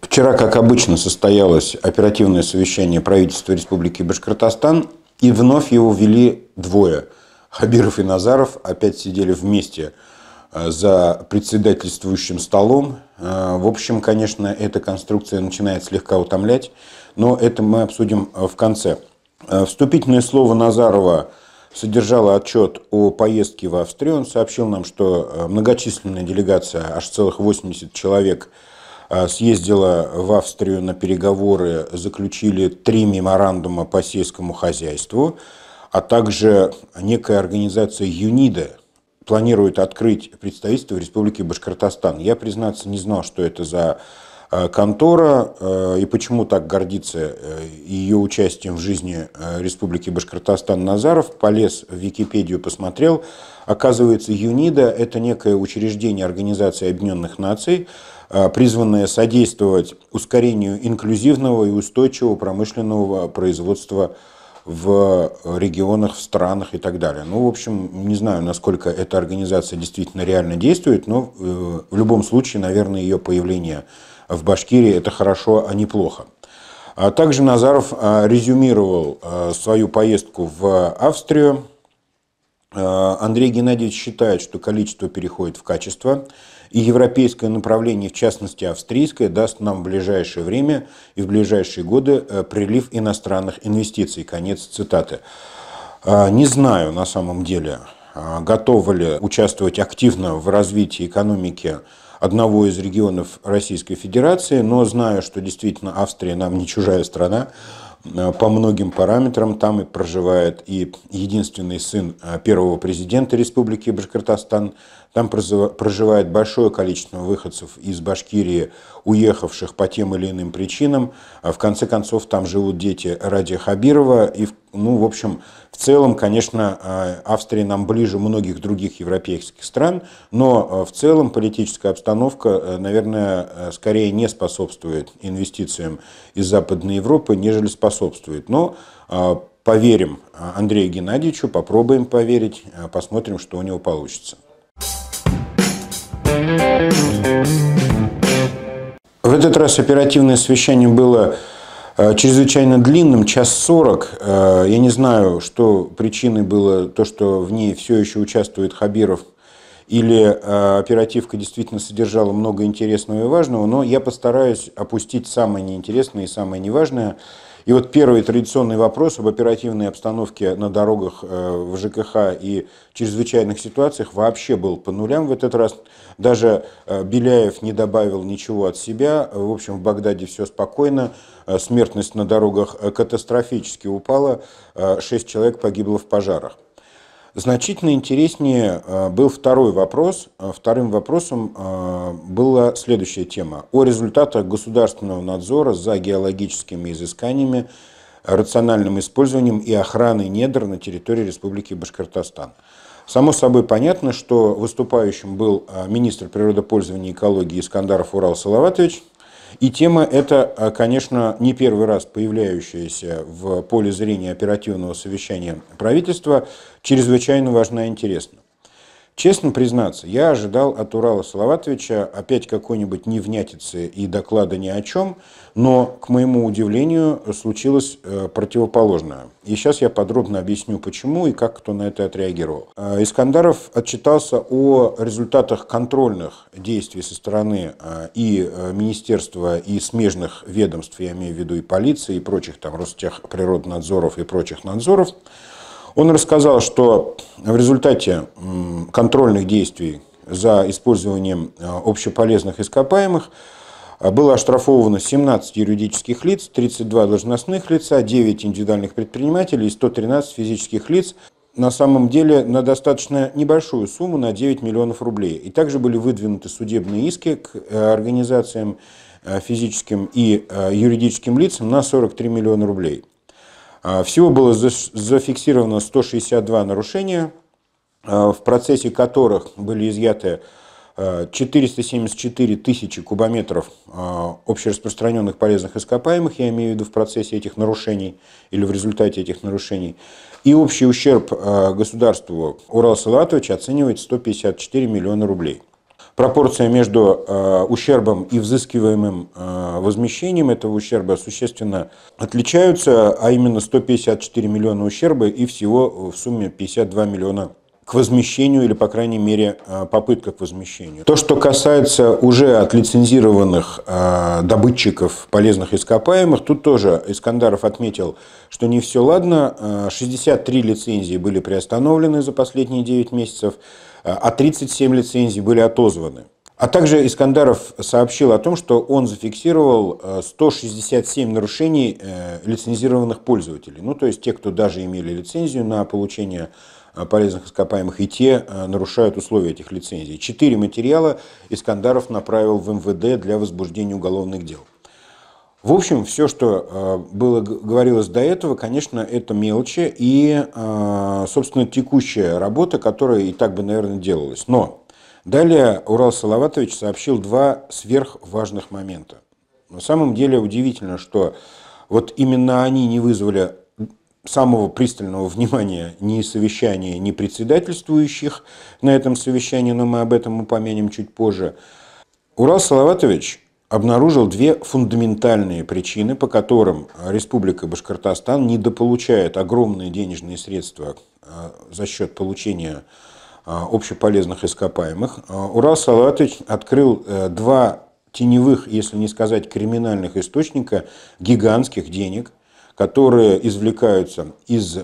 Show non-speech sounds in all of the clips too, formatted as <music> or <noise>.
Вчера, как обычно, состоялось оперативное совещание правительства Республики Башкортостан, и вновь его вели двое. Хабиров и Назаров опять сидели вместе – Э, за председательствующим столом. Э, в общем, конечно, эта конструкция начинает слегка утомлять, но это мы обсудим э, в конце. Вступительное слово Назарова содержало отчет о поездке в Австрию. Он сообщил нам, что многочисленная делегация, аж целых 80 человек, съездила в Австрию на переговоры, заключили три меморандума по сельскому хозяйству, а также некая организация ЮНИДА, планирует открыть представительство в Республике Башкортостан. Я, признаться, не знал, что это за э, контора э, и почему так гордится э, ее участием в жизни Республики Башкортостан Назаров. Полез в Википедию, посмотрел. Оказывается, ЮНИДА – это некое учреждение Организации Объединенных Наций, призванное содействовать ускорению инклюзивного и устойчивого промышленного производства в регионах, в странах и так далее. Ну, в общем, не знаю, насколько эта организация действительно реально действует, но э, в любом случае, наверное, ее появление в Башкирии – это хорошо, а не плохо. А также Назаров а, резюмировал а, свою поездку в Австрию, Э, Андрей Геннадьевич считает, что количество переходит в качество, и европейское направление, в частности австрийское, даст нам в ближайшее время и в ближайшие годы э, прилив иностранных инвестиций. Конец цитаты. Э, не знаю на самом деле, готовы ли участвовать активно в развитии экономики одного из регионов Российской Федерации, но знаю, что действительно Австрия нам не чужая страна, Э, по многим параметрам. Там и проживает и единственный сын э, первого президента Республики Башкортостан там проживает большое количество выходцев из Башкирии, уехавших по тем или иным причинам. А в конце концов, там живут дети Ради Хабирова. И, ну, в общем, в целом, конечно, а, Австрия нам ближе многих других европейских стран, но а, в целом политическая обстановка, э, наверное, э, скорее не способствует инвестициям из Западной Европы, нежели способствует. Но поверим Андрею Геннадьевичу, попробуем поверить, посмотрим, что у него получится. этот раз оперативное совещание было э, чрезвычайно длинным, час сорок. Э, я не знаю, что причиной было то, что в ней все еще участвует Хабиров, или э, оперативка действительно содержала много интересного и важного, но я постараюсь опустить самое неинтересное и самое неважное. И вот первый традиционный вопрос об оперативной обстановке на дорогах э, в ЖКХ и чрезвычайных ситуациях вообще был по нулям в этот раз. Даже э, Беляев не добавил ничего от себя. В общем, в Багдаде все спокойно. Э, смертность на дорогах катастрофически упала. Шесть человек погибло в пожарах. Значительно интереснее э, был второй вопрос. Э, вторым вопросом э, была следующая тема. О результатах государственного надзора за геологическими изысканиями, рациональным использованием и охраной недр на территории Республики Башкортостан. Само собой понятно, что выступающим был министр природопользования и экологии Искандаров Урал Салаватович – и тема эта, э, конечно, не первый раз появляющаяся в поле зрения оперативного совещания правительства, чрезвычайно важна и интересна. Честно признаться, я ожидал от Урала Салаватовича опять какой-нибудь невнятицы и доклада ни о чем, но, к моему удивлению, случилось э, противоположное. И сейчас я подробно объясню, почему и как кто на это отреагировал. Э, Искандаров отчитался о результатах контрольных действий со стороны э, и министерства, и смежных ведомств, я имею в виду и полиции, и прочих там Ростехприроднадзоров и прочих надзоров, он рассказал, что э, в результате контрольных действий за использованием э, общеполезных ископаемых э, было оштрафовано 17 юридических лиц, 32 должностных лица, 9 индивидуальных предпринимателей и 113 физических лиц на самом деле на достаточно небольшую сумму, на 9 миллионов рублей. И также были выдвинуты судебные иски к организациям физическим и юридическим лицам на 43 миллиона рублей. А, всего было зафиксировано 162 нарушения, а, в процессе которых были изъяты 474 а, тысячи кубометров общераспространенных полезных ископаемых, я имею в виду в процессе этих нарушений или в результате этих нарушений. И общий ущерб государству Урал-Салатович оценивает 154 миллиона рублей пропорция между э, ущербом и взыскиваемым э, возмещением этого ущерба существенно отличаются, а именно 154 миллиона ущерба и всего в сумме 52 миллиона к возмещению или, по крайней мере, э, попытка к возмещению. То, что касается уже лицензированных добытчиков полезных ископаемых, тут тоже Искандаров отметил, что не все ладно. 63 лицензии были приостановлены за последние 9 месяцев а 37 лицензий были отозваны. А также Искандаров сообщил о том, что он зафиксировал 167 э, нарушений э, лицензированных пользователей. Ну, то есть те, кто даже имели лицензию на получение э, полезных ископаемых, и те нарушают условия этих лицензий. Четыре материала Искандаров направил в МВД для возбуждения уголовных дел. В общем, все, что э, было говорилось до этого, конечно, это мелочи и, э, собственно, текущая работа, которая и так бы, наверное, делалась. Но далее Урал Салаватович сообщил два сверхважных момента. На самом деле удивительно, что вот именно они не вызвали самого пристального внимания ни совещания, ни председательствующих на этом совещании, но мы об этом упомянем чуть позже. Урал Салаватович обнаружил две фундаментальные причины, по которым Республика Башкортостан недополучает огромные денежные средства э, за счет получения э, общеполезных ископаемых. Э, Урал Салатович открыл два теневых, если не сказать криминальных источника гигантских денег, которые извлекаются из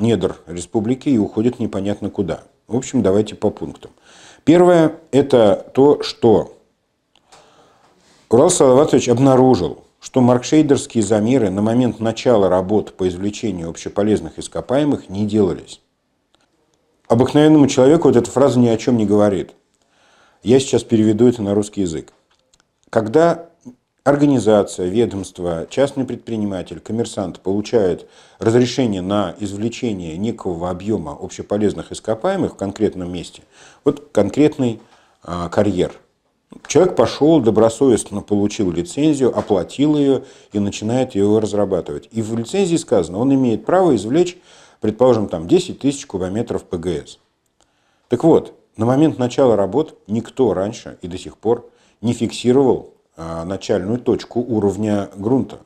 недр республики и уходят непонятно куда. В общем, давайте по пунктам. Первое – это то, что Урал Салаватович обнаружил, что маркшейдерские замеры на момент начала работ по извлечению общеполезных ископаемых не делались. Обыкновенному человеку вот эта фраза ни о чем не говорит. Я сейчас переведу это на русский язык. Когда организация, ведомство, частный предприниматель, коммерсант получают разрешение на извлечение некого объема общеполезных ископаемых в конкретном месте, вот конкретный а, карьер, Человек пошел, добросовестно получил лицензию, оплатил ее и начинает ее разрабатывать. И в лицензии сказано, он имеет право извлечь, предположим, там 10 тысяч кубометров ПГС. Так вот, на момент начала работ никто раньше и до сих пор не фиксировал а, начальную точку уровня грунта.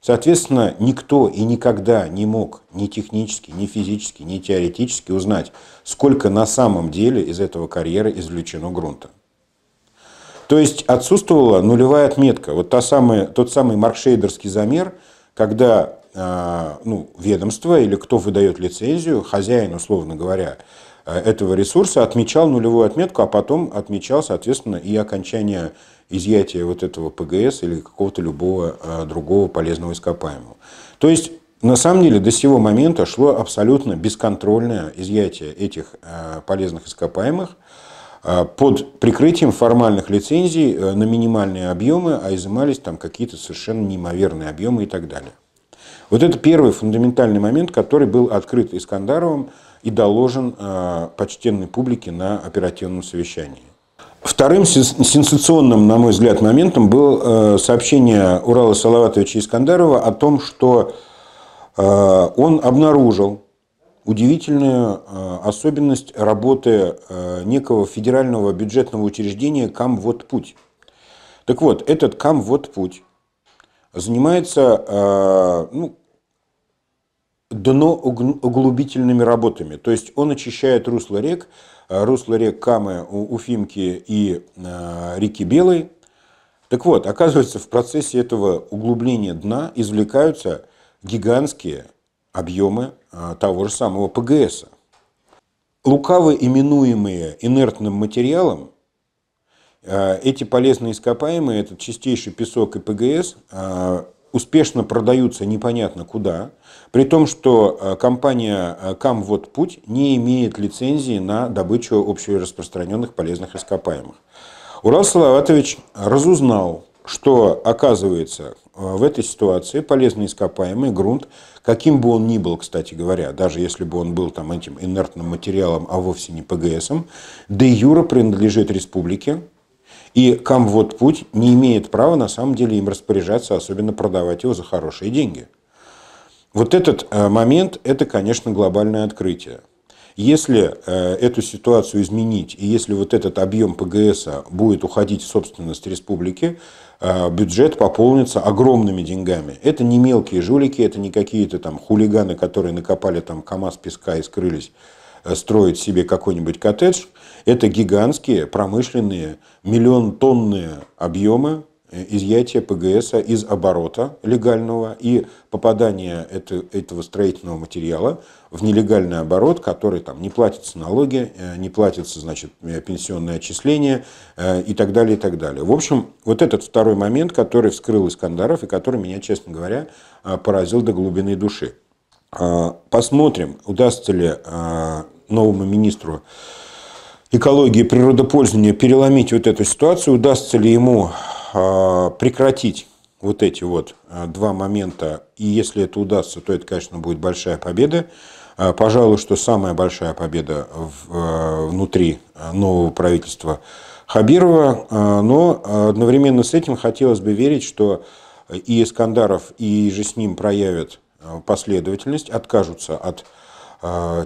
Соответственно, никто и никогда не мог ни технически, ни физически, ни теоретически узнать, сколько на самом деле из этого карьера извлечено грунта. То есть отсутствовала нулевая отметка. Вот та самая, тот самый маркшейдерский замер, когда а, ну, ведомство или кто выдает лицензию, хозяин, условно говоря, а, этого ресурса отмечал нулевую отметку, а потом отмечал, соответственно, и окончание изъятия вот этого ПГС или какого-то любого а, другого полезного ископаемого. То есть, на самом деле, до сего момента шло абсолютно бесконтрольное изъятие этих полезных ископаемых, а, под прикрытием формальных лицензий э, на минимальные объемы, а изымались там какие-то совершенно неимоверные объемы и так далее. Вот это первый фундаментальный момент, который был открыт Искандаровым и доложен а, почтенной публике на оперативном совещании. Вторым сенсационным, на мой взгляд, моментом было э, сообщение Урала Салаватовича Искандарова о том, что э, он обнаружил удивительную э, особенность работы э, некого федерального бюджетного учреждения Камводпуть. Так вот, этот Камводпуть занимается э, ну, дно работами. То есть он очищает русло рек, русло рек Камы, Уфимки и реки Белой. Так вот, оказывается, в процессе этого углубления дна извлекаются гигантские объемы а, того же самого ПГС. Лукаво именуемые инертным материалом, а, эти полезные ископаемые, этот чистейший песок и ПГС, а, успешно продаются непонятно куда, при том, что компания Камвод Путь не имеет лицензии на добычу общераспространенных полезных ископаемых. Урал Салаватович разузнал что оказывается э, в этой ситуации полезный ископаемый грунт, каким бы он ни был, кстати говоря, даже если бы он был там этим инертным материалом, а вовсе не ПГСом, де юра принадлежит республике, и комвод путь не имеет права на самом деле им распоряжаться, особенно продавать его за хорошие деньги. Вот этот э, момент – это, конечно, глобальное открытие. Если э, эту ситуацию изменить, и если вот этот объем ПГС будет уходить в собственность республики, Э, бюджет пополнится огромными деньгами. Это не мелкие жулики, это не какие-то там хулиганы, которые накопали там КАМАЗ песка и скрылись э, строить себе какой-нибудь коттедж. Это гигантские промышленные миллион тонные объемы Э, изъятие ПГС из оборота легального и попадание это, этого строительного материала в нелегальный оборот, который там не платятся налоги, э, не платятся значит, э, пенсионное отчисления и так далее, и так далее. В общем, вот этот второй момент, который вскрыл Искандаров и который меня, честно говоря, поразил до глубины души. Посмотрим, удастся ли новому министру экологии и природопользования переломить вот эту ситуацию, удастся ли ему а, прекратить вот эти вот а, два момента, и если это удастся, то это, конечно, будет большая победа. А, пожалуй, что самая большая победа внутри нового правительства Хабирова, но одновременно с этим хотелось бы верить, что и Искандаров, и же с ним проявят последовательность, откажутся от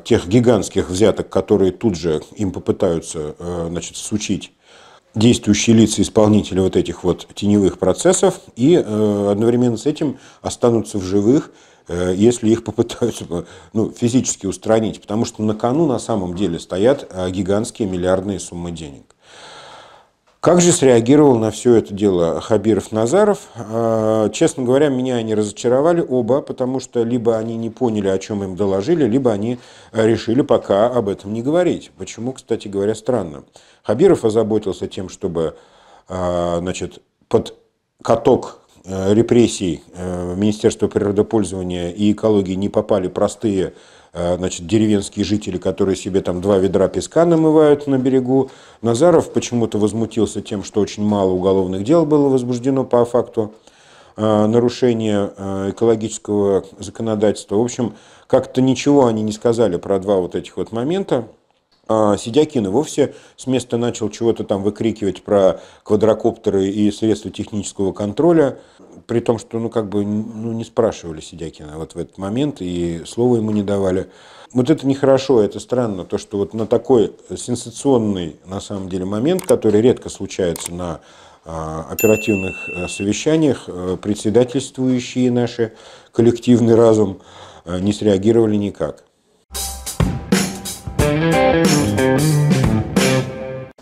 тех гигантских взяток, которые тут же им попытаются значит, сучить действующие лица исполнители вот этих вот теневых процессов и э, одновременно с этим останутся в живых, э, если их попытаются <laughs> ну, физически устранить, потому что на кону на самом деле стоят э, гигантские миллиардные суммы денег. Как же среагировал на все это дело Хабиров-Назаров? Э, честно говоря, меня они разочаровали оба, потому что либо они не поняли, о чем им доложили, либо они э, решили пока об этом не говорить. Почему, кстати говоря, странно. Хабиров озаботился тем, чтобы э, значит, под каток э, репрессий э, Министерства природопользования и экологии не попали простые значит, деревенские жители, которые себе там два ведра песка намывают на берегу. Назаров почему-то возмутился тем, что очень мало уголовных дел было возбуждено по факту нарушения экологического законодательства. В общем, как-то ничего они не сказали про два вот этих вот момента. А Сидякин и вовсе с места начал чего-то там выкрикивать про квадрокоптеры и средства технического контроля, при том, что ну как бы ну, не спрашивали Сидякина вот в этот момент и слова ему не давали. Вот это нехорошо, это странно, то, что вот на такой сенсационный на самом деле момент, который редко случается на а, оперативных э, совещаниях э, председательствующие наши коллективный разум э, не среагировали никак. thank you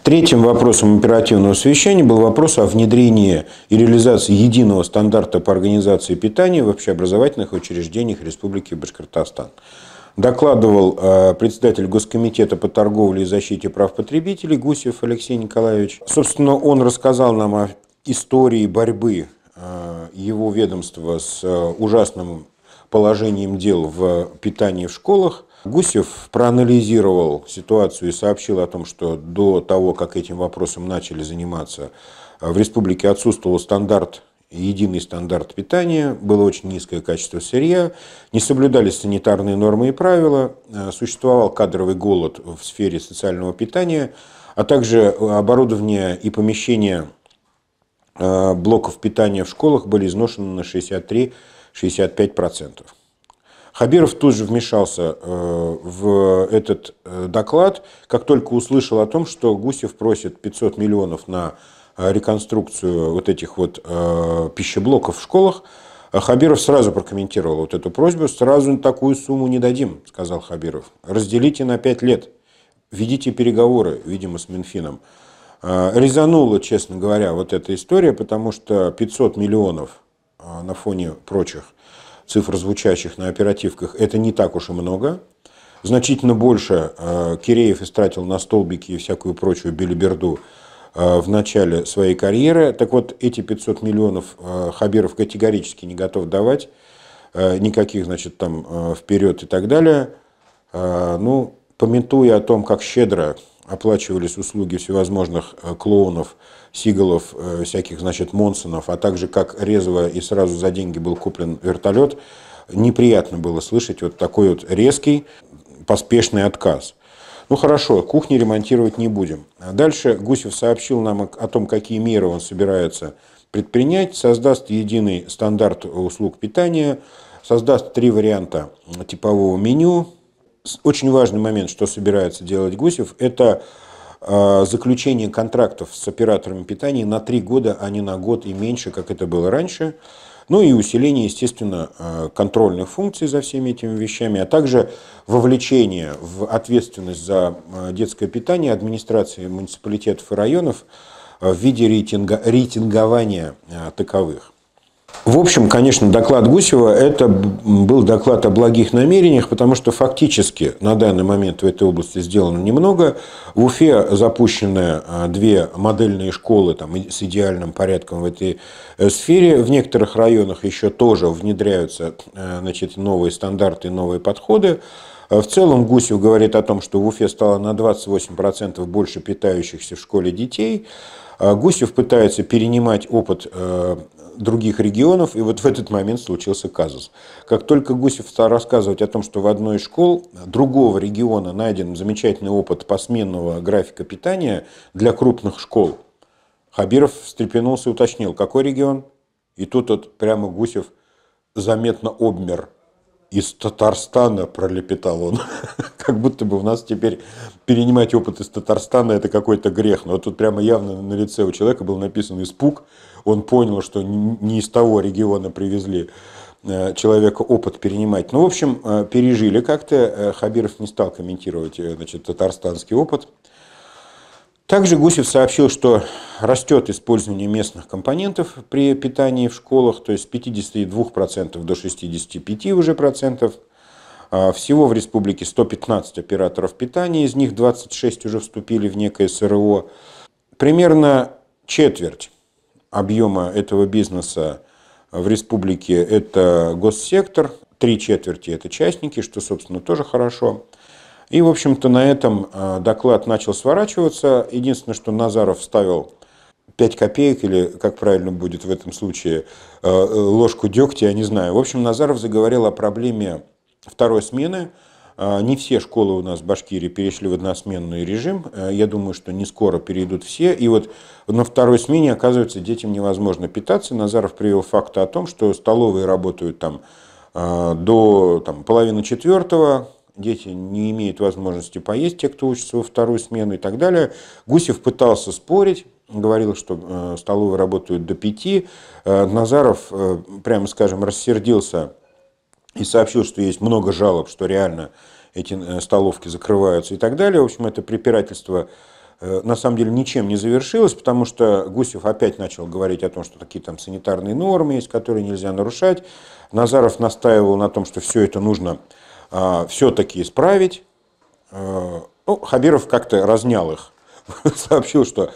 Третьим вопросом оперативного совещания был вопрос о внедрении и реализации единого стандарта по организации питания в общеобразовательных учреждениях Республики Башкортостан. Докладывал э, председатель Госкомитета по торговле и защите прав потребителей Гусев Алексей Николаевич. Собственно, он рассказал нам о истории борьбы э, его ведомства с э, ужасным положением дел в питании в школах, Гусев проанализировал ситуацию и сообщил о том, что до того, как этим вопросом начали заниматься, в республике отсутствовал стандарт единый стандарт питания, было очень низкое качество сырья, не соблюдались санитарные нормы и правила, э, существовал кадровый голод в сфере социального питания, а также э, оборудование и помещения э, блоков питания в школах были изношены на 63-65%. Хабиров тут же вмешался э, в этот э, доклад, как только услышал о том, что Гусев просит 500 миллионов на э, реконструкцию вот этих вот пищеблоков в школах, а Хабиров сразу прокомментировал вот эту просьбу. «Сразу такую сумму не дадим», — сказал Хабиров. «Разделите на пять лет. Ведите переговоры, видимо, с Минфином». Резанула, честно говоря, вот эта история, потому что 500 миллионов на фоне прочих цифр звучащих на оперативках, это не так уж и много. Значительно больше э, Киреев истратил на столбики и всякую прочую билиберду э, в начале своей карьеры. Так вот, эти 500 миллионов э, Хабиров категорически не готов давать. Никаких, значит, там вперед и так далее. Ну, пометуя о том, как щедро оплачивались услуги всевозможных клоунов – Сигалов, э, всяких, значит, Монсонов, а также как резво и сразу за деньги был куплен вертолет, неприятно было слышать вот такой вот резкий, поспешный отказ. Ну хорошо, кухни ремонтировать не будем. Дальше Гусев сообщил нам о том, какие меры он собирается предпринять, создаст единый стандарт услуг питания, создаст три варианта типового меню. Очень важный момент, что собирается делать Гусев, это а, заключение контрактов с операторами питания на три года, а не на год и меньше, как это было раньше. Ну и усиление, естественно, а, контрольных функций за всеми этими вещами, а также вовлечение в ответственность за а, детское питание администрации муниципалитетов и районов в виде рейтинга, рейтингования таковых. В общем, конечно, доклад Гусева – это был доклад о благих намерениях, потому что фактически на данный момент в этой области сделано немного. В Уфе запущены а, две модельные школы там, с идеальным порядком в этой э, сфере. В некоторых районах еще тоже внедряются э, значит, новые стандарты, новые подходы. А в целом Гусев говорит о том, что в Уфе стало на 28% больше питающихся в школе детей. А Гусев пытается перенимать опыт э, других регионов, и вот в этот момент случился казус. Как только Гусев стал рассказывать о том, что в одной из школ другого региона найден замечательный опыт посменного графика питания для крупных школ, Хабиров встрепенулся и уточнил, какой регион? И тут вот прямо Гусев заметно обмер. Из Татарстана пролепетал он. <laughs> как будто бы у нас теперь перенимать опыт из Татарстана это какой-то грех. Но вот тут прямо явно на лице у человека был написан испуг, он понял, что не из того региона привезли э, человека опыт перенимать. Ну, в общем, э, пережили как-то. Э, Хабиров не стал комментировать значит, татарстанский опыт. Также Гусев сообщил, что растет использование местных компонентов при питании в школах, то есть с 52% до 65% уже процентов. А, всего в республике 115 операторов питания, из них 26 уже вступили в некое СРО. Примерно четверть объема этого бизнеса в республике это госсектор, три четверти это частники, что, собственно, тоже хорошо. И, в общем-то, на этом э, доклад начал сворачиваться. Единственное, что Назаров вставил 5 копеек, или, как правильно будет в этом случае, э, э, ложку дегтя, я не знаю. В общем, Назаров заговорил о проблеме второй смены – а, не все школы у нас в Башкирии перешли в односменный режим. Э, я думаю, что не скоро перейдут все. И вот на второй смене, оказывается, детям невозможно питаться. Назаров привел факты о том, что столовые работают там а, до там, половины четвертого, дети не имеют возможности поесть, те, кто учится во вторую смену и так далее. Гусев пытался спорить, говорил, что э, столовые работают до пяти. Э, Назаров, прямо скажем, рассердился и сообщил, что есть много жалоб, что реально эти э, столовки закрываются и так далее. В общем, это препирательство э, на самом деле ничем не завершилось, потому что Гусев опять начал говорить о том, что такие там санитарные нормы есть, которые нельзя нарушать. Назаров настаивал на том, что все это нужно а, все-таки исправить. Э, ну, Хабиров как-то разнял их, <laughs> сообщил, что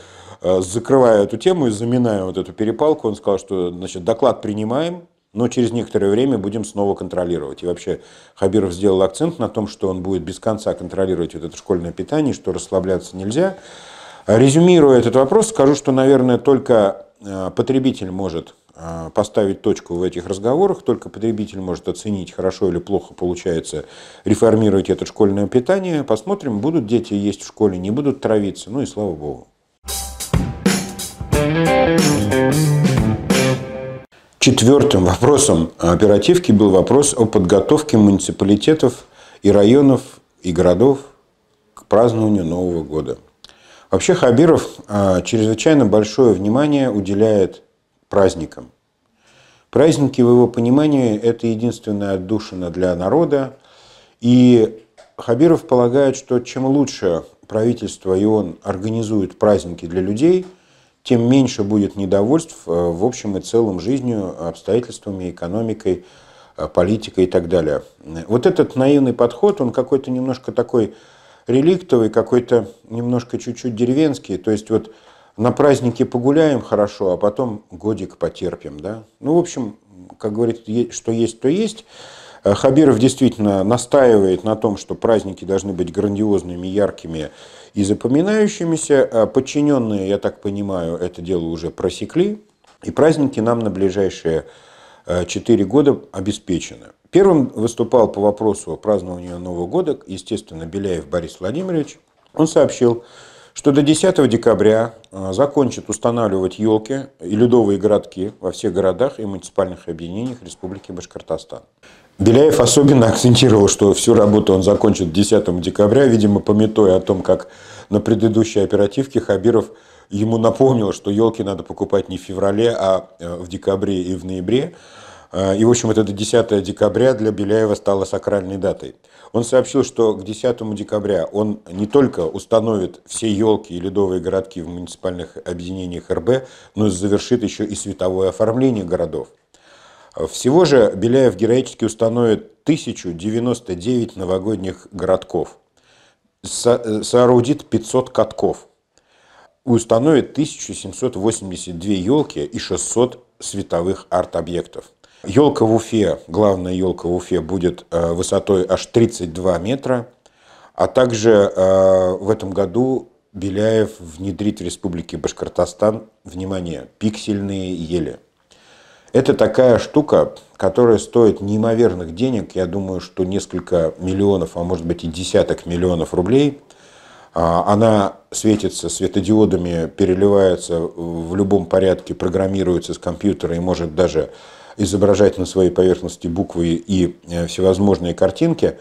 закрывая эту тему и заминая вот эту перепалку, он сказал, что значит, доклад принимаем, но через некоторое время будем снова контролировать. И вообще Хабиров сделал акцент на том, что он будет без конца контролировать вот это школьное питание, что расслабляться нельзя. А резюмируя этот вопрос, скажу, что, наверное, только э, потребитель может э, поставить точку в этих разговорах, только потребитель может оценить, хорошо или плохо получается реформировать это школьное питание. Посмотрим, будут дети есть в школе, не будут травиться, ну и слава богу. thank you Четвертым вопросом оперативки был вопрос о подготовке муниципалитетов и районов и городов к празднованию Нового года. Вообще Хабиров а, чрезвычайно большое внимание уделяет праздникам. Праздники, в его понимании, это единственная отдушина для народа. И Хабиров полагает, что чем лучше правительство и он организуют праздники для людей – тем меньше будет недовольств э, в общем и целом жизнью, обстоятельствами, экономикой, э, политикой и так далее. Вот этот наивный подход, он какой-то немножко такой реликтовый, какой-то немножко чуть-чуть деревенский. То есть вот на празднике погуляем хорошо, а потом годик потерпим. Да? Ну, в общем, как говорит, что есть, то есть. Э, Хабиров действительно настаивает на том, что праздники должны быть грандиозными, яркими, и запоминающимися. А подчиненные, я так понимаю, это дело уже просекли, и праздники нам на ближайшие 4 э, года обеспечены. Первым выступал по вопросу празднования Нового года, естественно, Беляев Борис Владимирович. Он сообщил, что до 10 декабря э, закончат устанавливать елки и ледовые городки во всех городах и муниципальных объединениях Республики Башкортостан. Беляев особенно акцентировал, что всю работу он закончит 10 декабря, видимо, пометуя о том, как на предыдущей оперативке Хабиров ему напомнил, что елки надо покупать не в феврале, а э, в декабре и в ноябре. Э, и, в общем, это 10 декабря для Беляева стало сакральной датой. Он сообщил, что к 10 декабря он не только установит все елки и ледовые городки в муниципальных объединениях РБ, но и завершит еще и световое оформление городов. Всего же Беляев героически установит 1099 новогодних городков, со э, соорудит 500 катков, установит 1782 елки и 600 световых арт-объектов. Елка в Уфе, главная елка в Уфе будет э, высотой аж 32 метра, а также э, в этом году Беляев внедрит в Республике Башкортостан, внимание, пиксельные ели – это такая штука, которая стоит неимоверных денег, я думаю, что несколько миллионов, а может быть и десяток миллионов рублей. А, она светится светодиодами, переливается в любом порядке, программируется с компьютера и может даже изображать на своей поверхности буквы и э, всевозможные картинки.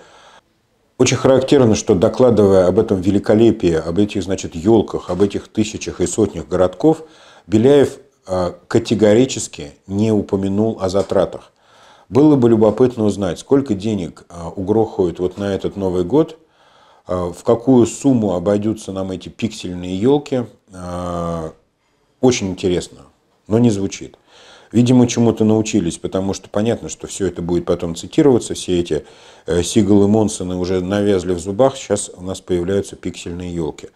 Очень характерно, что докладывая об этом великолепии, об этих, значит, елках, об этих тысячах и сотнях городков, Беляев Э, категорически не упомянул о затратах. Было бы любопытно узнать, сколько денег э, угрохают вот на этот Новый год, э, в какую сумму обойдутся нам эти пиксельные елки. Очень интересно, но не звучит. Видимо, чему-то научились, потому что понятно, что все это будет потом цитироваться, все эти Сигалы Монсоны уже навязли в зубах, сейчас у нас появляются пиксельные елки.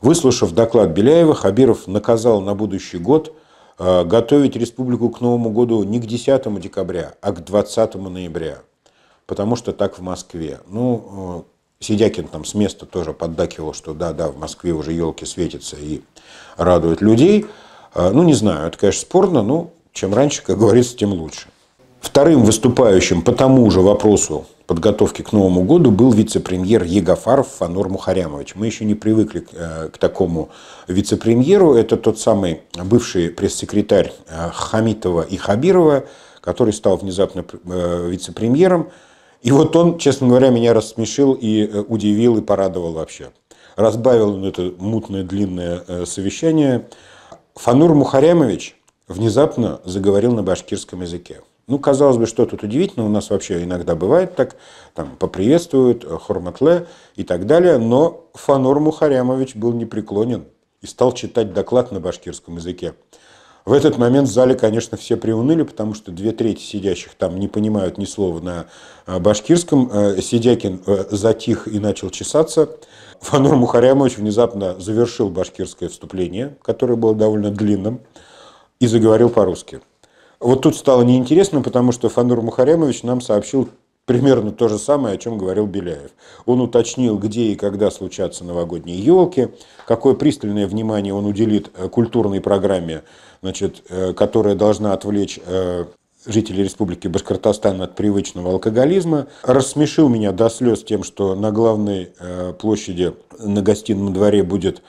Выслушав доклад Беляева, Хабиров наказал на будущий год – Э, готовить республику к Новому году не к 10 декабря, а к 20 ноября, потому что так в Москве. Ну, э, Сидякин там с места тоже поддакивал, что да-да, в Москве уже елки светятся и радуют людей. Э, ну, не знаю, это, конечно, спорно, но чем раньше, как говорится, тем лучше. Вторым выступающим по тому же вопросу подготовки к Новому году был вице-премьер Егофаров Фанор Мухарямович. Мы еще не привыкли к, э, к такому вице-премьеру. Это тот самый бывший пресс-секретарь э, Хамитова и Хабирова, который стал внезапно э, вице-премьером. И вот он, честно говоря, меня рассмешил и удивил и порадовал вообще. Разбавил он это мутное длинное совещание. Фанур Мухарямович внезапно заговорил на башкирском языке. Ну, казалось бы, что тут удивительно, у нас вообще иногда бывает так, там, поприветствуют, э, хорматле и так далее, но Фанор Мухарямович был непреклонен и стал читать доклад на башкирском языке. В этот момент в зале, конечно, все приуныли, потому что две трети сидящих там не понимают ни слова на э, башкирском. Э, Сидякин затих и начал чесаться. Фанур Мухарямович внезапно завершил башкирское вступление, которое было довольно длинным, и заговорил по-русски. Вот тут стало неинтересно, потому что Фандор Мухаремович нам сообщил примерно то же самое, о чем говорил Беляев. Он уточнил, где и когда случатся новогодние елки, какое пристальное внимание он уделит э, культурной программе, значит, э, которая должна отвлечь э, жителей Республики Башкортостан от привычного алкоголизма. Рассмешил меня до слез тем, что на главной площади на гостином дворе будет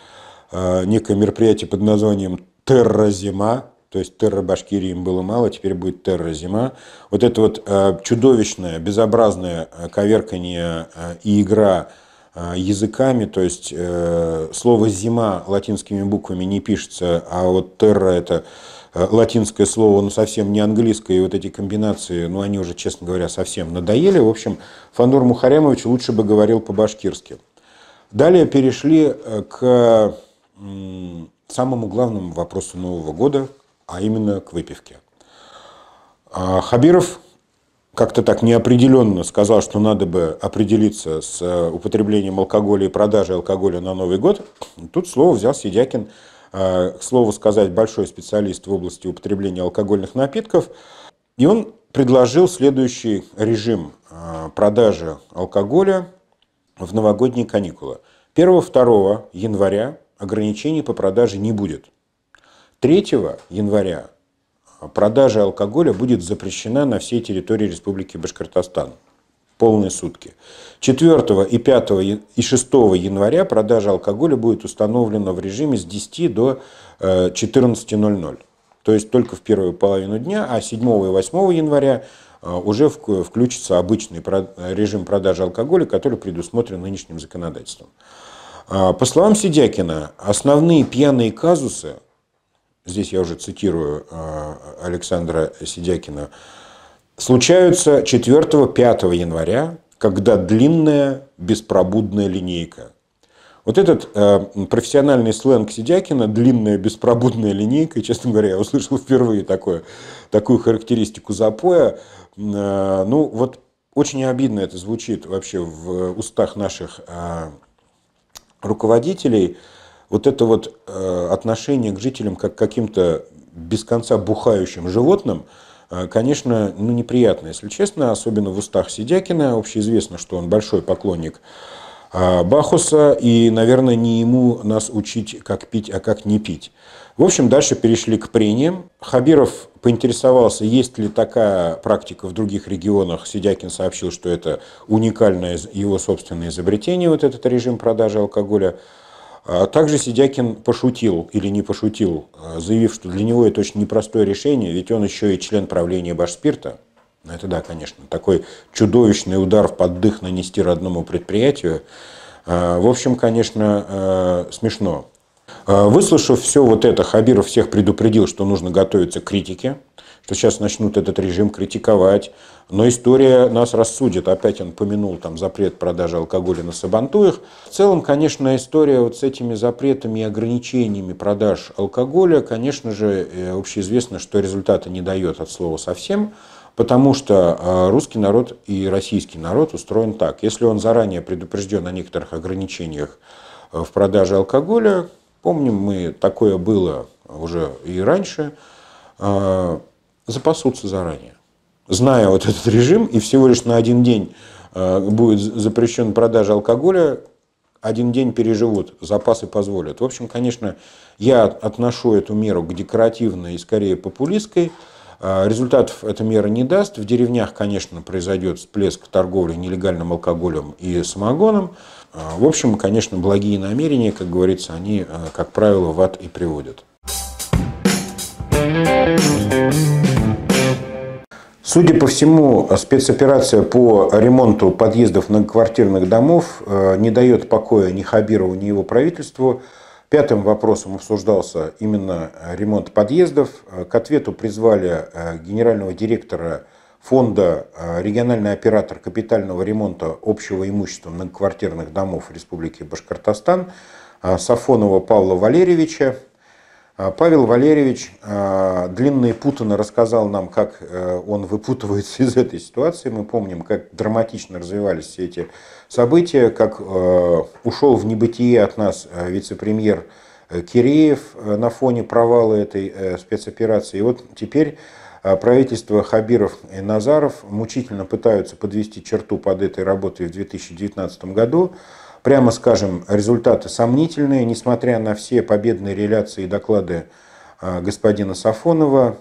некое мероприятие под названием «Терра-зима», то есть терра Башкирии им было мало, теперь будет терра зима. Вот это вот э, чудовищное, безобразное э, коверкание э, и игра языками, то есть слово «зима» латинскими буквами не пишется, а вот «терра» — это латинское слово, но ну, совсем не английское, и вот эти комбинации, ну, они уже, честно говоря, совсем надоели. В общем, Фандор Мухарямович лучше бы говорил по-башкирски. Далее перешли к самому главному вопросу Нового года, а именно к выпивке. А Хабиров как-то так неопределенно сказал, что надо бы определиться с э, употреблением алкоголя и продажей алкоголя на Новый год. Тут слово взял Сидякин, а, к слову сказать, большой специалист в области употребления алкогольных напитков. И он предложил следующий режим а, продажи алкоголя в новогодние каникулы. 1-2 января ограничений по продаже не будет – 3 января продажа алкоголя будет запрещена на всей территории Республики Башкортостан. Полные сутки. 4 и 5 и 6 января продажа алкоголя будет установлена в режиме с 10 до 14.00. Э, То есть только в первую половину дня, а 7 и 8 января э, уже включится обычный режим продажи алкоголя, который предусмотрен нынешним законодательством. А, по словам Сидякина, основные пьяные казусы здесь я уже цитирую э, Александра Сидякина, случаются 4-5 января, когда длинная беспробудная линейка. Вот этот э, профессиональный сленг Сидякина, длинная беспробудная линейка, честно говоря, я услышал впервые такое, такую характеристику запоя. Э, ну, вот очень обидно это звучит вообще в э, устах наших э, руководителей вот это вот э, отношение к жителям как к каким-то без конца бухающим животным, э, конечно, ну, неприятно, если честно, особенно в устах Сидякина. Общеизвестно, что он большой поклонник а, Бахуса, и, наверное, не ему нас учить, как пить, а как не пить. В общем, дальше перешли к прениям. Хабиров поинтересовался, есть ли такая практика в других регионах. Сидякин сообщил, что это уникальное его собственное изобретение, вот этот режим продажи алкоголя а также Сидякин пошутил или не пошутил, э, заявив, что для него это очень непростое решение, ведь он еще и член правления Башспирта. Ну, это да, конечно, такой чудовищный удар в поддых нанести родному предприятию. А, в общем, конечно, э, смешно. А, выслушав все вот это, Хабиров всех предупредил, что нужно готовиться к критике, то сейчас начнут этот режим критиковать. Но история нас рассудит. Опять он помянул там запрет продажи алкоголя на Сабантуях. В целом, конечно, история вот с этими запретами и ограничениями продаж алкоголя, конечно же, э, общеизвестно, что результата не дает от слова совсем. Потому что э, русский народ и российский народ устроен так. Если он заранее предупрежден о некоторых ограничениях э, в продаже алкоголя, помним мы, такое было уже и раньше, запасутся заранее. Зная вот этот режим, и всего лишь на один день э, будет запрещен продажа алкоголя, один день переживут, запасы позволят. В общем, конечно, я отношу эту меру к декоративной и скорее популистской. Э, результатов эта мера не даст. В деревнях, конечно, произойдет всплеск торговли нелегальным алкоголем и самогоном. Э, в общем, конечно, благие намерения, как говорится, они, как правило, в ад и приводят. thank you Судя по всему, спецоперация по ремонту подъездов многоквартирных домов э, не дает покоя ни Хабирову, ни его правительству. Пятым вопросом обсуждался именно ремонт подъездов. Э, к ответу призвали э, генерального директора фонда «Региональный оператор капитального ремонта общего имущества многоквартирных домов Республики Башкортостан» Сафонова Павла Валерьевича. А, Павел Валерьевич а, длинные и рассказал нам, как э, он выпутывается из этой ситуации. Мы помним, как драматично развивались все эти события, как э, ушел в небытие от нас э, вице-премьер Киреев на фоне провала этой спецоперации. И вот теперь правительство Хабиров и Назаров мучительно пытаются подвести черту под этой работой в 2019 году прямо скажем, результаты сомнительные, несмотря на все победные реляции и доклады а, господина Сафонова.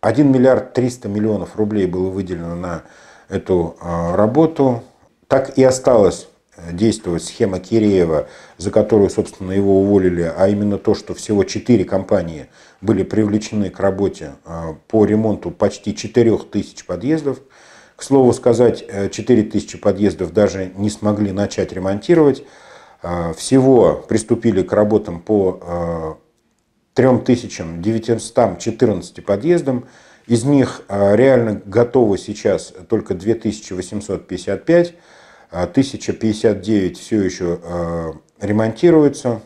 1 миллиард 300 миллионов рублей было выделено на эту а, работу. Так и осталось э, действовать схема Киреева, за которую, собственно, его уволили, а именно то, что всего четыре компании были привлечены к работе а, по ремонту почти 4 тысяч подъездов – к слову сказать, 4000 э, подъездов даже не смогли начать ремонтировать. Э, всего приступили к работам по 3914 э, подъездам. Из них реально готово сейчас только 2855. 1059 все еще ремонтируется.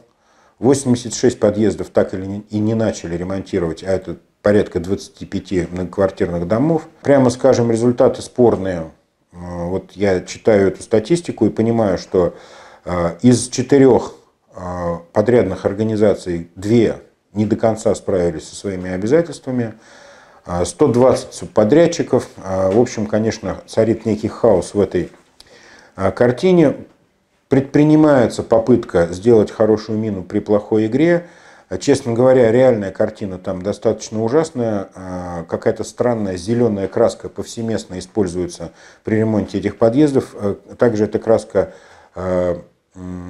86 подъездов так или и не начали ремонтировать, а это порядка 25 многоквартирных домов. Прямо скажем, результаты спорные. Э, вот я читаю эту статистику и понимаю, что э, из четырех э, подрядных организаций две не до конца справились со своими обязательствами. 120 субподрядчиков. В общем, конечно, царит некий хаос в этой картине. Предпринимается попытка сделать хорошую мину при плохой игре – а, честно говоря, реальная картина там достаточно ужасная. А, какая-то странная зеленая краска повсеместно используется при ремонте этих подъездов. А, также эта краска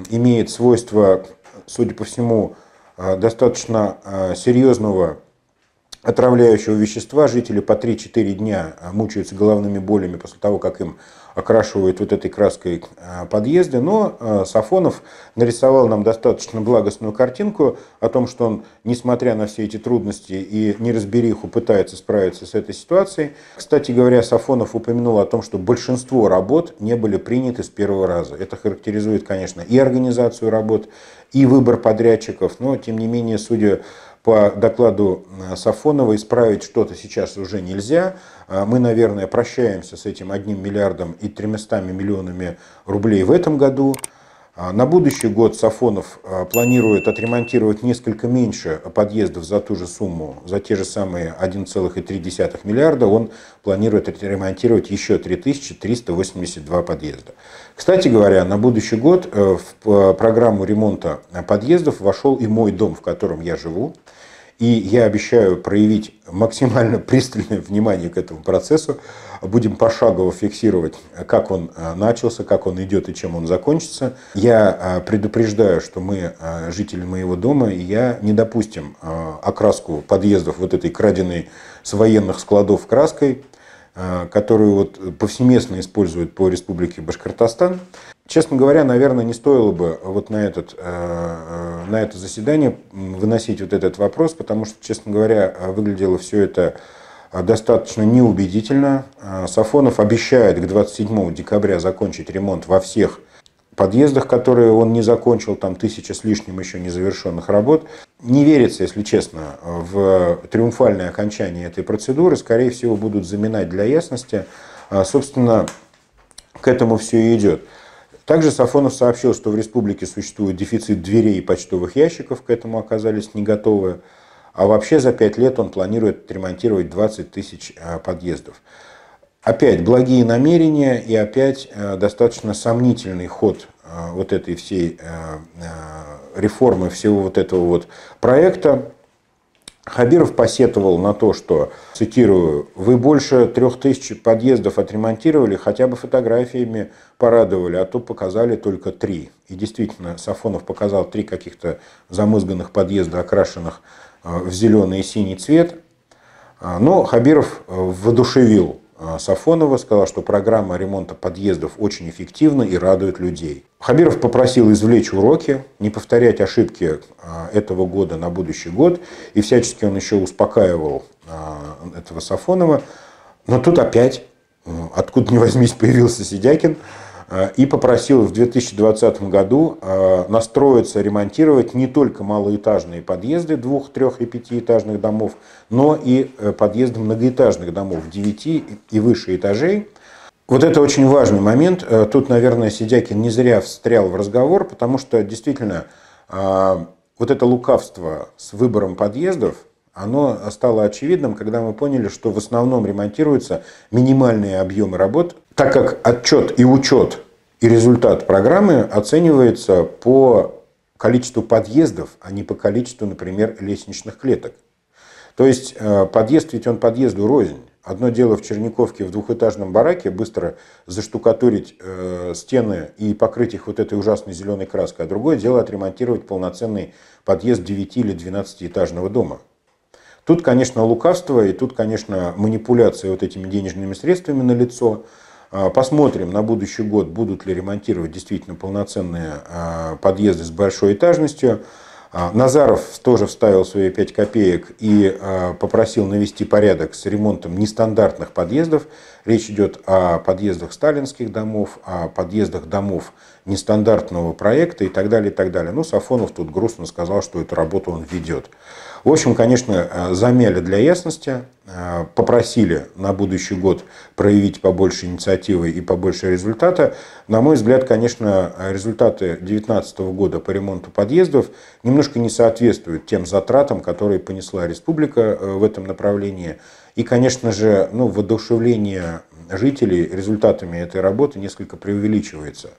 имеет свойство, судя по всему, достаточно серьезного отравляющего вещества. Жители по 3-4 дня мучаются головными болями после того, как им окрашивают вот этой краской э, подъезды, но э, Сафонов нарисовал нам достаточно благостную картинку о том, что он, несмотря на все эти трудности и неразбериху, пытается справиться с этой ситуацией. Кстати говоря, Сафонов упомянул о том, что большинство работ не были приняты с первого раза. Это характеризует, конечно, и организацию работ, и выбор подрядчиков, но, тем не менее, судя по докладу э, Сафонова исправить что-то сейчас уже нельзя. А мы, наверное, прощаемся с этим одним миллиардом и тремястами миллионами рублей в этом году. А на будущий год Сафонов а, планирует отремонтировать несколько меньше подъездов за ту же сумму, за те же самые 1,3 миллиарда, он планирует отремонтировать еще 3382 подъезда. Кстати говоря, на будущий год э, в э, программу ремонта подъездов вошел и мой дом, в котором я живу. И я обещаю проявить максимально <laughs> пристальное внимание к этому процессу, Будем пошагово фиксировать, как он э, начался, как он идет и чем он закончится. Я э, предупреждаю, что мы, э, жители моего дома, и я не допустим окраску подъездов вот этой краденой с военных складов краской, которую вот повсеместно используют по республике Башкортостан. Честно говоря, наверное, не стоило бы вот на, этот, на это заседание выносить вот этот вопрос, потому что, честно говоря, выглядело все это а, достаточно неубедительно. А, Сафонов обещает к 27 декабря закончить ремонт во всех подъездах, которые он не закончил, там тысяча с лишним еще незавершенных работ. Не верится, если честно, в триумфальное окончание этой процедуры. Скорее всего, будут заминать для ясности. А, собственно, к этому все и идет. Также Сафонов сообщил, что в республике существует дефицит дверей и почтовых ящиков, к этому оказались не готовы. А вообще за 5 лет он планирует отремонтировать 20 тысяч э, подъездов. Опять благие намерения и опять э, достаточно сомнительный ход э, вот этой всей реформы, всего вот этого вот проекта. Хабиров посетовал на то, что, цитирую, «Вы больше трех тысяч подъездов отремонтировали, хотя бы фотографиями порадовали, а то показали только три». И действительно, Сафонов показал три каких-то замызганных подъезда, окрашенных Э, в зеленый и синий цвет. А, но Хабиров э, воодушевил э, Сафонова, сказал, что программа ремонта подъездов очень эффективна и радует людей. Хабиров попросил извлечь уроки, не повторять ошибки этого года на будущий год, и всячески он еще успокаивал этого Сафонова. Но тут опять, откуда ни возьмись, <laughs> появился Сидякин – а, и попросил в 2020 году а, настроиться ремонтировать не только малоэтажные подъезды двух, трех и пятиэтажных домов, но и э, подъезды многоэтажных домов девяти и выше этажей. Вот это очень важный момент. Э, тут, наверное, Сидякин не зря встрял в разговор, потому что действительно а, вот это лукавство с выбором подъездов – оно стало очевидным, когда мы поняли, что в основном ремонтируются минимальные объемы работ, так как отчет и учет и результат программы оценивается по количеству подъездов, а не по количеству, например, лестничных клеток. То есть э, подъезд ведь он подъезду рознь. Одно дело в Черниковке в двухэтажном бараке быстро заштукатурить э, стены и покрыть их вот этой ужасной зеленой краской, а другое дело отремонтировать полноценный подъезд 9 или 12-этажного дома. Тут, конечно, лукавство и тут, конечно, манипуляция вот этими денежными средствами на лицо. А, посмотрим на будущий год, будут ли ремонтировать действительно полноценные а, подъезды с большой этажностью. А, Назаров тоже вставил свои 5 копеек и а, попросил навести порядок с ремонтом нестандартных подъездов. Речь идет о подъездах сталинских домов, о подъездах домов нестандартного проекта и так далее, и так далее. Но ну, Сафонов тут грустно сказал, что эту работу он ведет. В общем, конечно, э, замяли для ясности, Э, попросили на будущий год проявить побольше инициативы и побольше результата. На мой взгляд, конечно, результаты 2019 года по ремонту подъездов немножко не соответствуют тем затратам, которые понесла республика э, в этом направлении. И, конечно же, ну, воодушевление жителей результатами этой работы несколько преувеличивается.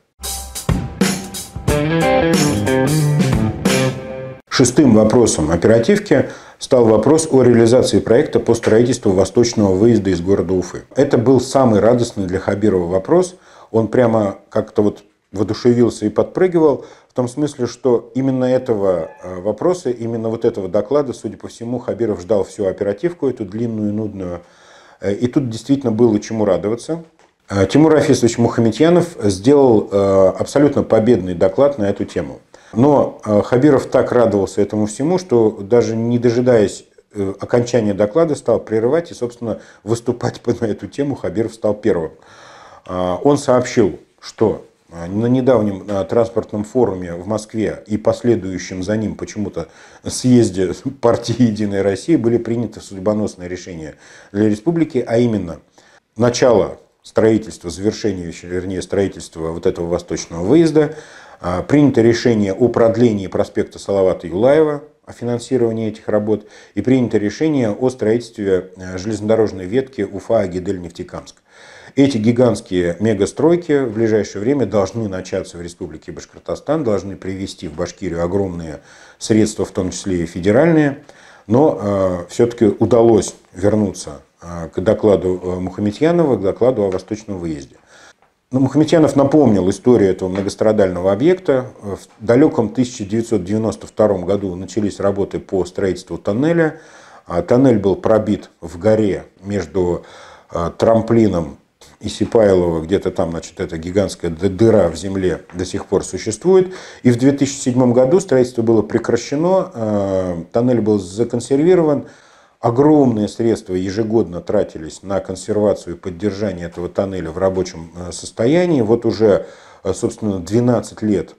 Шестым вопросом оперативки стал вопрос о реализации проекта по строительству восточного выезда из города Уфы. Это был самый радостный для Хабирова вопрос. Он прямо как-то вот воодушевился и подпрыгивал, в том смысле, что именно этого э, вопроса, именно вот этого доклада, судя по всему, Хабиров ждал всю оперативку, эту длинную и нудную. Э, и тут действительно было чему радоваться. Э, Тимур Афисович Мухаметьянов сделал абсолютно победный доклад на эту тему. Но а, Хабиров так радовался этому всему, что даже не дожидаясь э, окончания доклада, стал прерывать и, собственно, выступать на <laughs> эту тему Хабиров стал первым. А, он сообщил, что а, на недавнем транспортном форуме в Москве и последующем за ним почему-то съезде <laughs> партии «Единая Россия» были приняты судьбоносные решения для республики, а именно начало строительства, завершение, вернее, строительства вот этого восточного выезда – а, принято решение о продлении проспекта Салавата Юлаева, о финансировании этих работ, и принято решение о строительстве э, железнодорожной ветки уфа гидель нефтекамск Эти гигантские мегастройки в ближайшее время должны начаться в Республике Башкортостан, должны привести в Башкирию огромные средства, в том числе и федеральные. Но э, все-таки удалось вернуться э, к докладу э, Мухаметьянова, к докладу о Восточном выезде. Ну, Мухаметьянов напомнил историю этого многострадального объекта. В далеком 1992 году начались работы по строительству тоннеля. А, тоннель был пробит в горе между а, трамплином и Сипайлова, где-то там, значит, эта гигантская дыра в земле до сих пор существует. И в 2007 году строительство было прекращено, а, тоннель был законсервирован, Огромные средства ежегодно тратились на консервацию и поддержание этого тоннеля в рабочем э, состоянии. Вот уже, э, собственно, 12 лет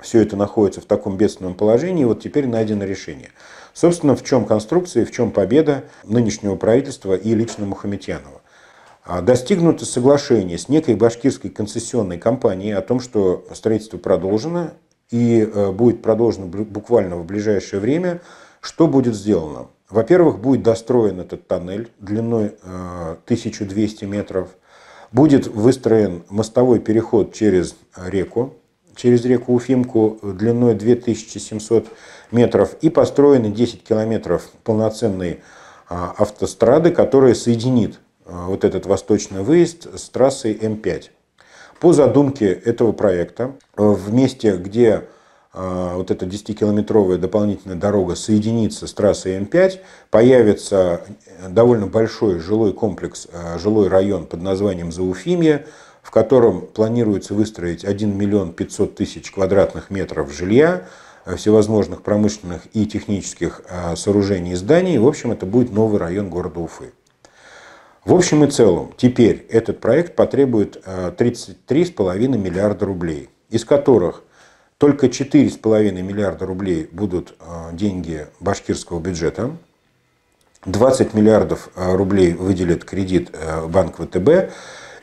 все это находится в таком бедственном положении, и вот теперь найдено решение. Собственно, в чем конструкция, в чем победа нынешнего правительства и лично Мухаметьянова? А, достигнуто соглашение с некой башкирской концессионной компанией о том, что строительство продолжено и э, будет продолжено буквально в ближайшее время. Что будет сделано? Во-первых, будет достроен этот тоннель длиной 1200 э, метров. Будет выстроен мостовой переход через реку, через реку Уфимку длиной 2700 метров. И построены 10 километров полноценной а, автострады, которая соединит а, вот этот восточный выезд с трассой М5. По задумке этого проекта, э, в месте, где а, вот эта 10-километровая дополнительная дорога соединится с трассой М5, появится э, довольно большой жилой комплекс, э, жилой район под названием Зауфимия, в котором планируется выстроить 1 миллион 500 тысяч квадратных метров жилья, э, всевозможных промышленных и технических сооружений и зданий. В общем, это будет новый район города Уфы. В общем и целом, теперь этот проект потребует 33,5 миллиарда рублей, из которых – только 4,5 миллиарда рублей будут а, деньги башкирского бюджета. 20 миллиардов а, рублей выделит кредит а, банк ВТБ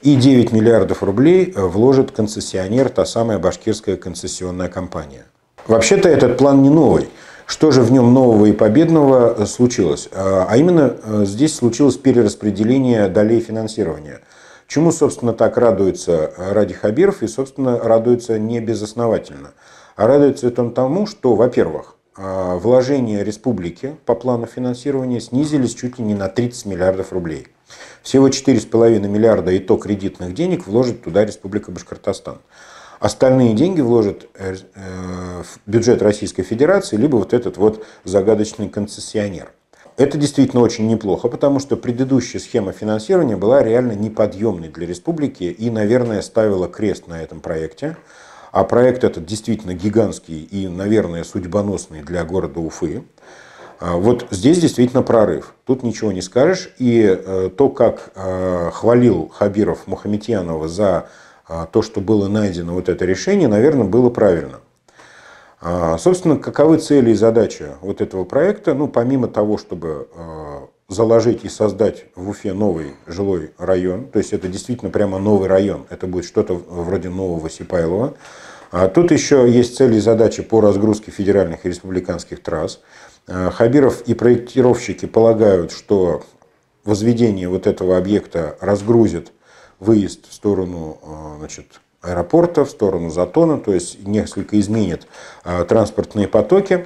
и 9 миллиардов рублей вложит концессионер, та самая башкирская концессионная компания. Вообще-то этот план не новый. Что же в нем нового и победного случилось? А именно здесь случилось перераспределение долей финансирования – Чему, собственно, так радуется э, Ради Хабиров и, собственно, радуется не безосновательно. А радуется он тому, что, во-первых, э, вложения республики по плану финансирования снизились чуть ли не на 30 миллиардов рублей. Всего 4,5 миллиарда и то кредитных денег вложит туда Республика Башкортостан. Остальные деньги вложит э, в бюджет Российской Федерации, либо вот этот вот загадочный концессионер. Это действительно очень неплохо, потому что предыдущая схема финансирования была реально неподъемной для республики и, наверное, ставила крест на этом проекте. А проект этот действительно гигантский и, наверное, судьбоносный для города Уфы. А вот здесь действительно прорыв. Тут ничего не скажешь. И э, то, как э, хвалил Хабиров Мухаметьянова за э, то, что было найдено вот это решение, наверное, было правильно. А, собственно, каковы цели и задачи вот этого проекта? Ну, помимо того, чтобы а, заложить и создать в Уфе новый жилой район, то есть это действительно прямо новый район, это будет что-то вроде нового Сипайлова. А тут еще есть цели и задачи по разгрузке федеральных и республиканских трасс. Хабиров и проектировщики полагают, что возведение вот этого объекта разгрузит выезд в сторону значит, аэропорта, в сторону Затона, то есть несколько изменит а, транспортные потоки.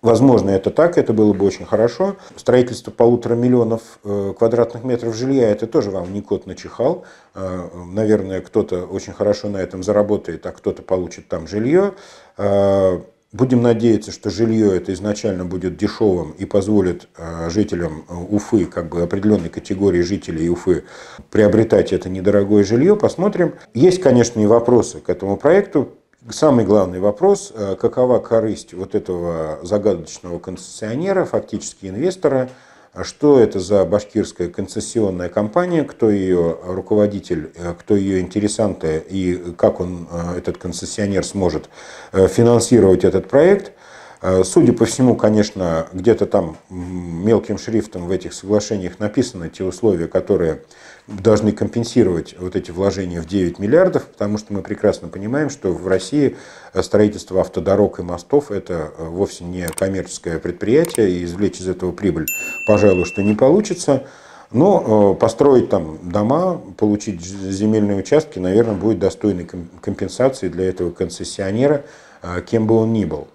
Возможно, это так, это было бы очень хорошо. Строительство полутора миллионов э, квадратных метров жилья, это тоже вам не кот начихал. А, наверное, кто-то очень хорошо на этом заработает, а кто-то получит там жилье. А, Будем надеяться, что жилье это изначально будет дешевым и позволит э, жителям э, Уфы, как бы определенной категории жителей Уфы, приобретать это недорогое жилье. Посмотрим. Есть, конечно, и вопросы к этому проекту. Самый главный вопрос, э, какова корысть вот этого загадочного концессионера, фактически инвестора – а что это за башкирская концессионная компания, кто ее руководитель, э, кто ее интересанты и как он, э, этот концессионер, сможет э, финансировать этот проект. Судя по всему, конечно, где-то там мелким шрифтом в этих соглашениях написаны те условия, которые должны компенсировать вот эти вложения в 9 миллиардов, потому что мы прекрасно понимаем, что в России э, строительство автодорог и мостов – это э, вовсе не коммерческое предприятие, и извлечь из этого прибыль, пожалуй, что не получится. Но э, построить там дома, получить земельные участки, наверное, будет достойной компенсации для этого концессионера, кем бы он ни был.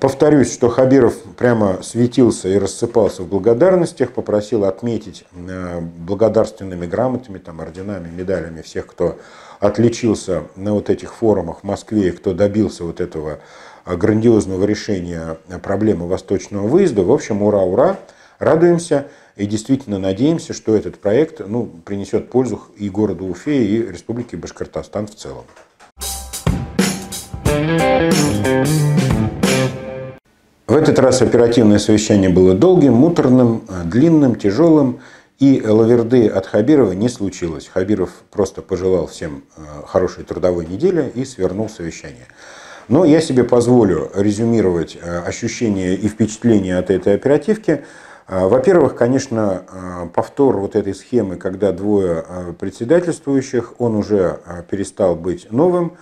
Повторюсь, что Хабиров прямо светился и рассыпался в благодарностях, попросил отметить э, благодарственными грамотами, там, орденами, медалями всех, кто отличился на вот этих форумах в Москве и кто добился вот этого э, грандиозного решения проблемы восточного выезда. В общем, ура, ура, радуемся и действительно надеемся, что этот проект ну, принесет пользу и городу Уфе, и Республике Башкортостан в целом. Thank you. В этот раз оперативное совещание было долгим, муторным, э, длинным, тяжелым, и лаверды от Хабирова не случилось. Хабиров просто пожелал всем э, хорошей трудовой недели и свернул совещание. Но я себе позволю резюмировать э, ощущения и впечатления от этой оперативки. Во-первых, конечно, повтор вот этой схемы, когда двое председательствующих, он уже перестал быть новым.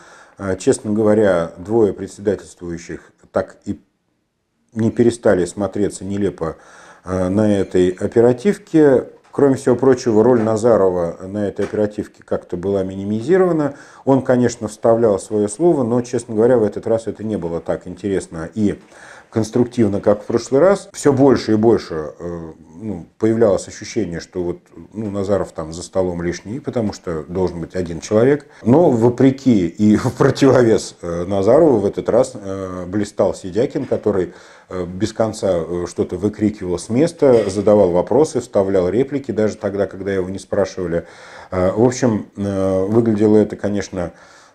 Честно говоря, двое председательствующих так и не перестали смотреться нелепо э, на этой оперативке. Кроме всего прочего, роль Назарова на этой оперативке как-то была минимизирована. Он, конечно, вставлял свое слово, но, честно говоря, в этот раз это не было так интересно и конструктивно, как в прошлый раз. Все больше и больше э, ну, появлялось ощущение, что вот ну, Назаров там за столом лишний, потому что должен быть один человек. Но вопреки и <laughs> в противовес э, Назарову в этот раз блистал Сидякин, который Э, без конца э, что-то выкрикивал с места, задавал вопросы, вставлял реплики, даже тогда, когда его не спрашивали. Э, в общем, выглядело это, конечно,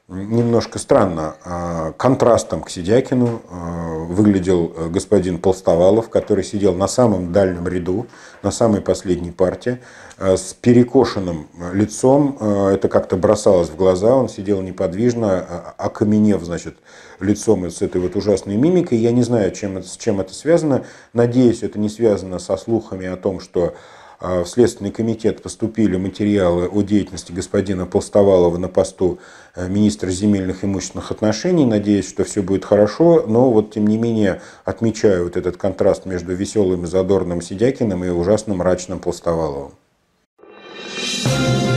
немножко странно. А, контрастом к Сидякину а, выглядел э, господин Полставалов, который сидел на самом дальнем ряду, на самой последней партии, а, с перекошенным э, лицом. Это как-то бросалось в глаза, он сидел неподвижно, окаменев, значит, лицом и с этой вот ужасной мимикой. Я не знаю, чем это, с чем это связано. Надеюсь, это не связано со слухами о том, что а, в Следственный комитет поступили материалы о деятельности господина Полстовалова на посту э, министра земельных и имущественных отношений. Надеюсь, что все будет хорошо, но вот тем не менее отмечаю вот этот контраст между веселым и задорным Сидякиным и ужасным мрачным Полстоваловым. Thank you